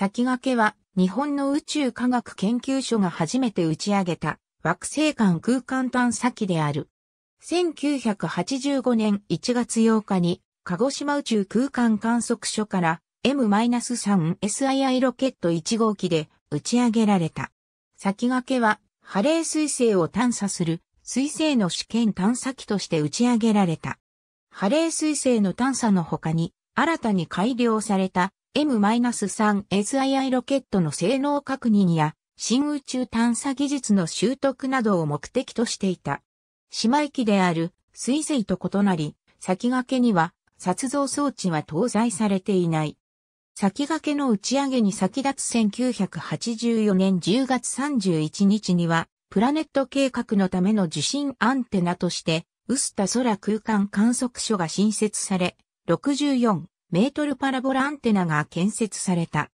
先駆けは日本の宇宙科学研究所が初めて打ち上げた惑星間空間探査機である。1985年1月8日に鹿児島宇宙空間観測所から M-3SII ロケット1号機で打ち上げられた。先駆けはハレー彗星を探査する彗星の試験探査機として打ち上げられた。ハレー彗星の探査の他に新たに改良された M-3SII ロケットの性能確認や新宇宙探査技術の習得などを目的としていた。姉妹機である水星と異なり、先駆けには撮像装置は搭載されていない。先駆けの打ち上げに先立つ1984年10月31日には、プラネット計画のための受信アンテナとして、ウスタ空空間観測所が新設され、64メートルパラボラアンテナが建設された。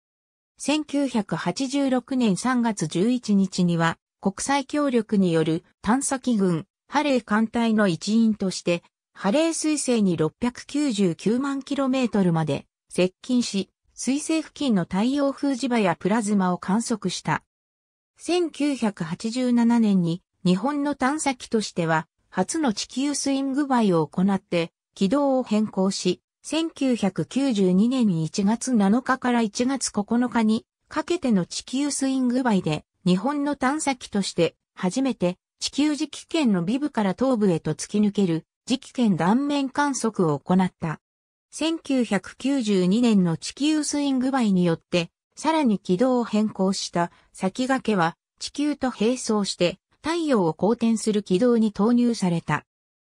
1986年3月11日には、国際協力による探査機群、ハレー艦隊の一員として、ハレー彗星に699万キロメートルまで接近し、彗星付近の太陽風磁場やプラズマを観測した。1987年に日本の探査機としては初の地球スイングバイを行って軌道を変更し、1992年に1月7日から1月9日にかけての地球スイングバイで日本の探査機として初めて地球磁気圏のビブから東部へと突き抜ける磁気圏断面観測を行った。1992年の地球スイングバイによってさらに軌道を変更した先駆けは地球と並走して太陽を公転する軌道に投入された。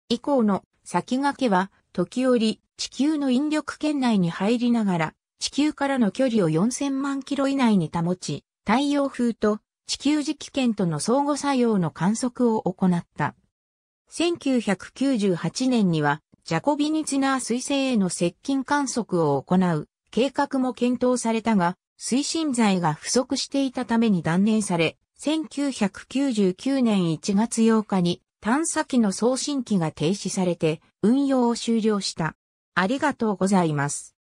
以降の先駆けは時折地球の引力圏内に入りながら、地球からの距離を4000万キロ以内に保ち、太陽風と地球磁気圏との相互作用の観測を行った。1998年には、ジャコビニツナー彗星への接近観測を行う計画も検討されたが、推進剤が不足していたために断念され、1999年1月8日に探査機の送信機が停止されて運用を終了した。ありがとうございます。